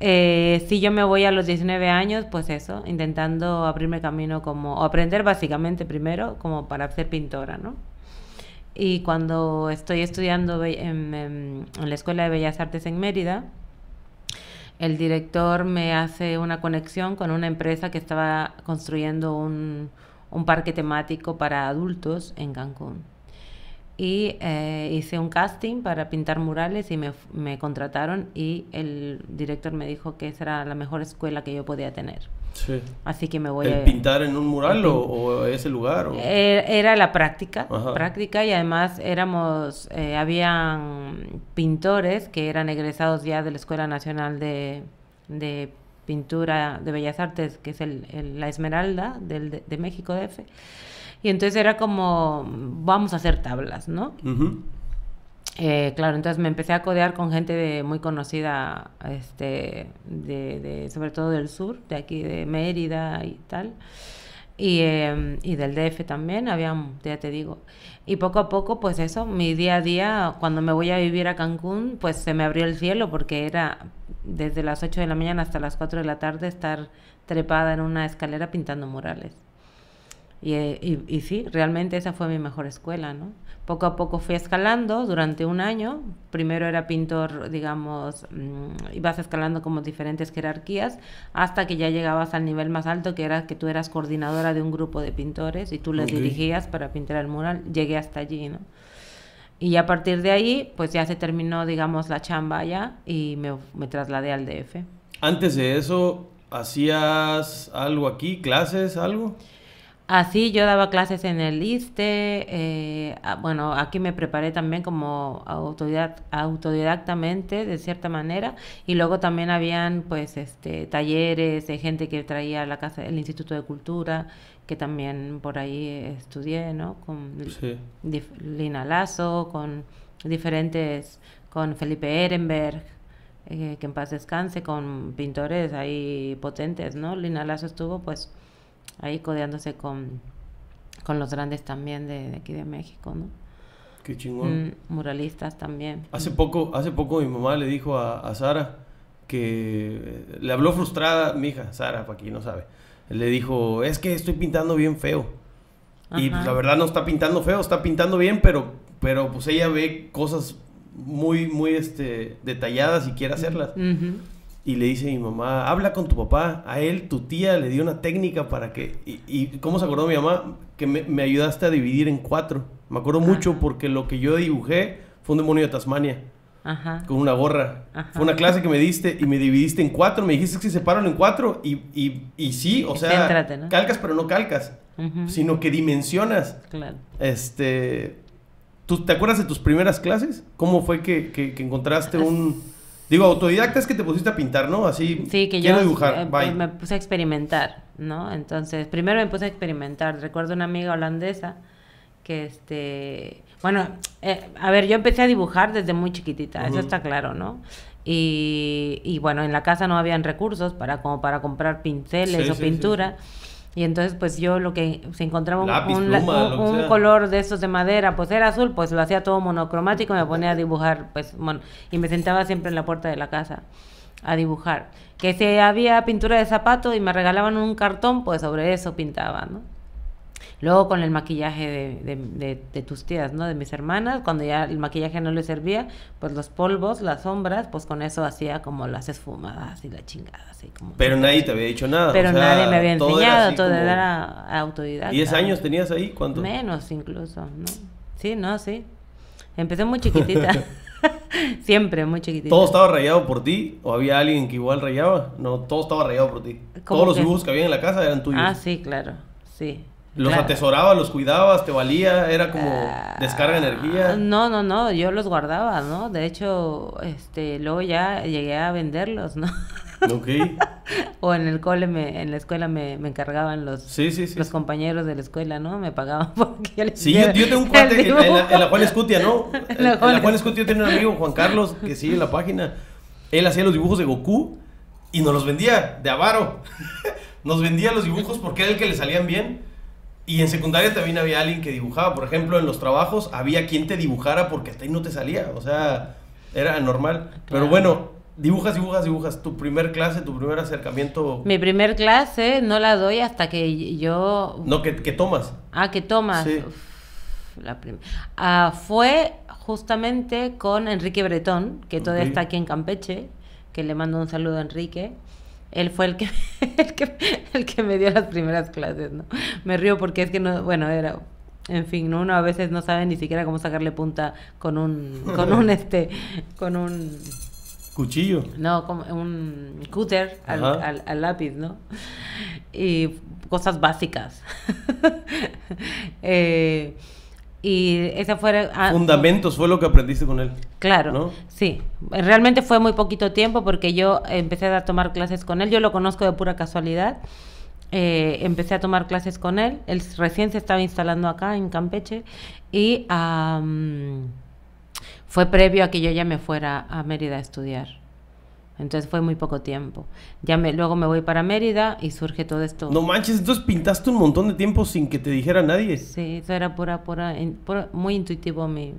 Eh, si yo me voy a los 19 años, pues eso, intentando abrirme camino como, o aprender básicamente primero como para ser pintora, ¿no? Y cuando estoy estudiando en, la Escuela de Bellas Artes en Mérida, el director me hace una conexión con una empresa que estaba construyendo un parque temático para adultos en Cancún y eh, hice un casting para pintar murales y me, me, contrataron y el director me dijo que esa era la mejor escuela que yo podía tener. Sí. Así que me voy a... pintar en un mural o, ese lugar? Eh, era, la práctica, práctica y además éramos, eh, habían pintores que eran egresados ya de la Escuela Nacional de, de pintura de Bellas Artes, que es la Esmeralda de, México DF. Y entonces era como, vamos a hacer tablas, ¿no? Eh, claro, entonces me empecé a codear con gente muy conocida, este, de, sobre todo del sur, de aquí de Mérida y tal. Y, em, y, del DF también, había, ya te digo. Y poco a poco, pues eso, mi día a día, cuando me voy a vivir a Cancún, pues se me abrió el cielo porque era desde las 8 de la mañana hasta las 4 de la tarde estar trepada en una escalera pintando murales. Eh, y, y, sí, realmente esa fue mi mejor escuela, ¿no? Poco a poco fui escalando durante un año. Primero era pintor, digamos, mm, ibas escalando como diferentes jerarquías, hasta que ya llegabas al nivel más alto, que era que tú eras coordinadora de un grupo de pintores y tú les dirigías para pintar el mural. Llegué hasta allí, ¿no? Y a partir de ahí, pues ya se terminó, digamos, la chamba ya y me, trasladé al DF. Antes de eso, ¿hacías algo aquí? ¿Clases? ¿Algo? Así ah, yo daba clases en el ISTE, eh, ah, bueno, aquí me preparé también como autodidactamente, de cierta manera, y luego también habían pues este talleres de gente que traía la casa, el Instituto de Cultura, que también por ahí estudié, ¿no? Con Lina Lazo, con diferentes, con Felipe Ehrenberg, eh, que en paz descanse, con pintores ahí potentes, ¿no? Lina Lazo estuvo pues ahí codeándose con, con los grandes también de, aquí de México, ¿no? Qué chingón. Mm, muralistas también. Hace poco, hace poco mi mamá le dijo a, Sara que eh, le habló frustrada, mi hija, Sara, para quien no sabe. Le dijo, es que estoy pintando bien feo. Y pues, la verdad no está pintando feo, está pintando bien, pero, pero pues ella ve cosas muy, muy este, detalladas y quiere hacerlas y le dice a mi mamá, habla con tu papá, a él, tu tía, le dio una técnica para que... Y, cómo se acordó mi mamá, que me, ayudaste a dividir en cuatro. Me acuerdo ah. mucho porque lo que yo dibujé fue un demonio de Tasmania. Ajá. Con una gorra. Fue una clase que me diste y me dividiste en cuatro. Me dijiste que se separan en cuatro. Y, sí, o sea, calcas pero no calcas. Sino que dimensionas. Claro. Este... ¿Tú te acuerdas de tus primeras clases? ¿Cómo fue que encontraste un Digo, autodidacta es que te pusiste a pintar, ¿no? Así, que quiero yo, dibujar, eh, me puse a experimentar, ¿no? Entonces, primero me puse a experimentar. Recuerdo una amiga holandesa que, este... Bueno, eh, a ver, yo empecé a dibujar desde muy chiquitita, eso está claro, ¿no? Y, y, bueno, en la casa no habían recursos para, como para comprar pinceles o pintura. Y entonces, pues yo lo que se encontraba un, color de esos de madera, pues era azul, pues lo hacía todo monocromático, y me ponía a dibujar, pues, y me sentaba siempre en la puerta de la casa a dibujar. Que si había pintura de zapato y me regalaban un cartón, pues sobre eso pintaba, ¿no? Luego con el maquillaje de, tus tías, ¿no? De mis hermanas, cuando ya el maquillaje no le servía, pues los polvos, las sombras, pues con eso hacía como las esfumadas y la chingada, así como... Pero nadie te había dicho nada. Pero nadie me había enseñado, todo era, todo autodidacta. ¿10 años tenías ahí? ¿Cuánto? Menos incluso, ¿no? Sí, no, sí. Empecé muy chiquitita. Siempre, muy chiquitita. ¿Todo estaba rayado por ti? ¿O había alguien que igual rayaba? No, todo estaba rayado por ti. Todos los dibujos que había en la casa eran tuyos. Ah, sí, claro, sí. ¿Los atesorabas, los cuidabas, te valía? ¿Era como ah, descarga de energía? No, no, no, yo los guardaba, ¿no? De hecho, este, luego ya llegué a venderlos, ¿no? Ok. o en el cole, me, en la escuela me, encargaban los, los compañeros de la escuela, ¿no? Me pagaban porque yo Sí, yo, tengo un cuate en, la, en Juan Escutia, ¿no? en la Juan Escutia tiene un amigo, Juan Carlos, que sigue la página. Él hacía los dibujos de Goku y nos los vendía de avaro. nos vendía los dibujos porque era el que le salían bien y en secundaria también había alguien que dibujaba. Por ejemplo, en los trabajos había quien te dibujara porque hasta ahí no te salía. O sea, era normal Pero bueno, dibujas, dibujas, dibujas. Tu primer clase, tu primer acercamiento. Mi primer clase no la doy hasta que yo. No, que, tomas. Ah, que tomas. Ah, fue justamente con Enrique Bretón, que todavía está aquí en Campeche, que le mando un saludo a Enrique él fue el que, el que, me dio las primeras clases, ¿no? Me río porque es que no, bueno, era, en fin, uno a veces no sabe ni siquiera cómo sacarle punta con un, con un este, con un cuchillo. No, como un cúter al, al, al, lápiz, ¿no? Y cosas básicas. eh, y ese fue... Ah, Fundamentos fue lo que aprendiste con él. Claro, sí. Realmente fue muy poquito tiempo porque yo empecé a tomar clases con él. Yo lo conozco de pura casualidad. Eh, empecé a tomar clases con él. Él recién se estaba instalando acá en Campeche y fue previo a que yo ya me fuera a Mérida a estudiar. Entonces fue muy poco tiempo. Ya luego me voy para Mérida y surge todo esto. No manches, entonces pintaste un montón de tiempo sin que te dijera nadie. Sí, eso era pura, muy intuitivo mi,